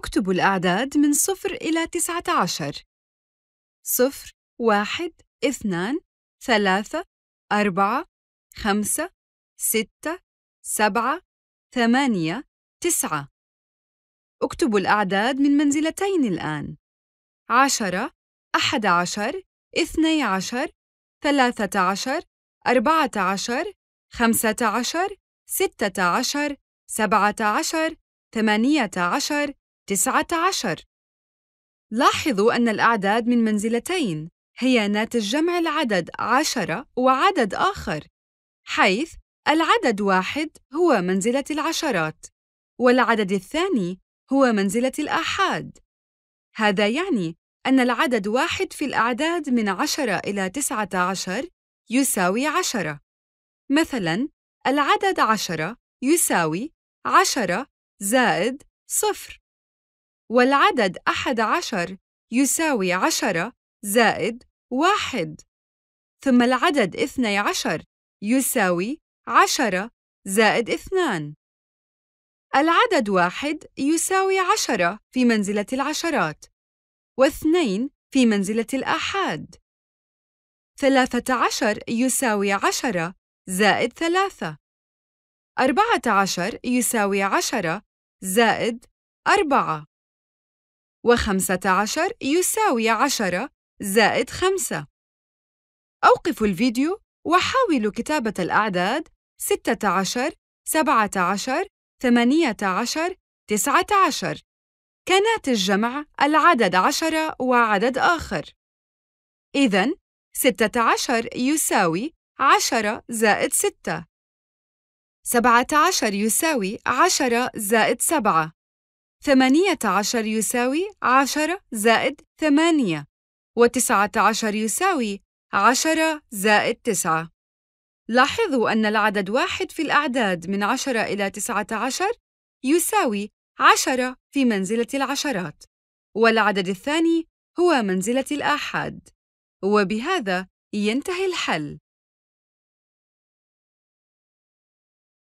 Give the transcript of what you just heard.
اكتب الأعداد من صفر إلى تسعة عشر صفر واحد اثنان ثلاثة أربعة خمسة ستة سبعة ثمانية تسعة اكتب الأعداد من منزلتين الآن عشرة أحد عشر اثني عشر ثلاثة عشر أربعة عشر خمسة عشر ستة عشر سبعة عشر ثمانية عشر تسعة عشر لاحظوا أن الأعداد من منزلتين هي ناتج جمع العدد عشرة وعدد آخر حيث العدد واحد هو منزلة العشرات والعدد الثاني هو منزلة الآحاد هذا يعني أن العدد واحد في الأعداد من عشرة إلى تسعة عشر يساوي عشرة مثلاً العدد عشرة يساوي عشرة زائد صفر والعدد أحد عشر يساوي عشرة زائد واحد ثم العدد اثني عشر يساوي عشرة زائد اثنان العدد واحد يساوي عشرة في منزلة العشرات واثنين في منزلة الآحاد ثلاثة عشر يساوي عشرة زائد ثلاثة أربعة عشر يساوي عشرة زائد أربعة وخمسة عشر يساوي عشرة زائد خمسة أوقف الفيديو وحاول كتابة الأعداد ستة عشر سبعة عشر ثمانية عشر تسعة عشر كناتج جمع العدد عشرة وعدد آخر إذن ستة عشر يساوي عشرة زائد ستة سبعة عشر يساوي عشرة زائد سبعة ثمانية عشر يساوي عشرة زائد ثمانية وتسعة عشر يساوي عشرة زائد تسعة لاحظوا أن العدد واحد في الأعداد من عشرة إلى تسعة عشر يساوي عشرة في منزلة العشرات والعدد الثاني هو منزلة الآحاد وبهذا ينتهي الحل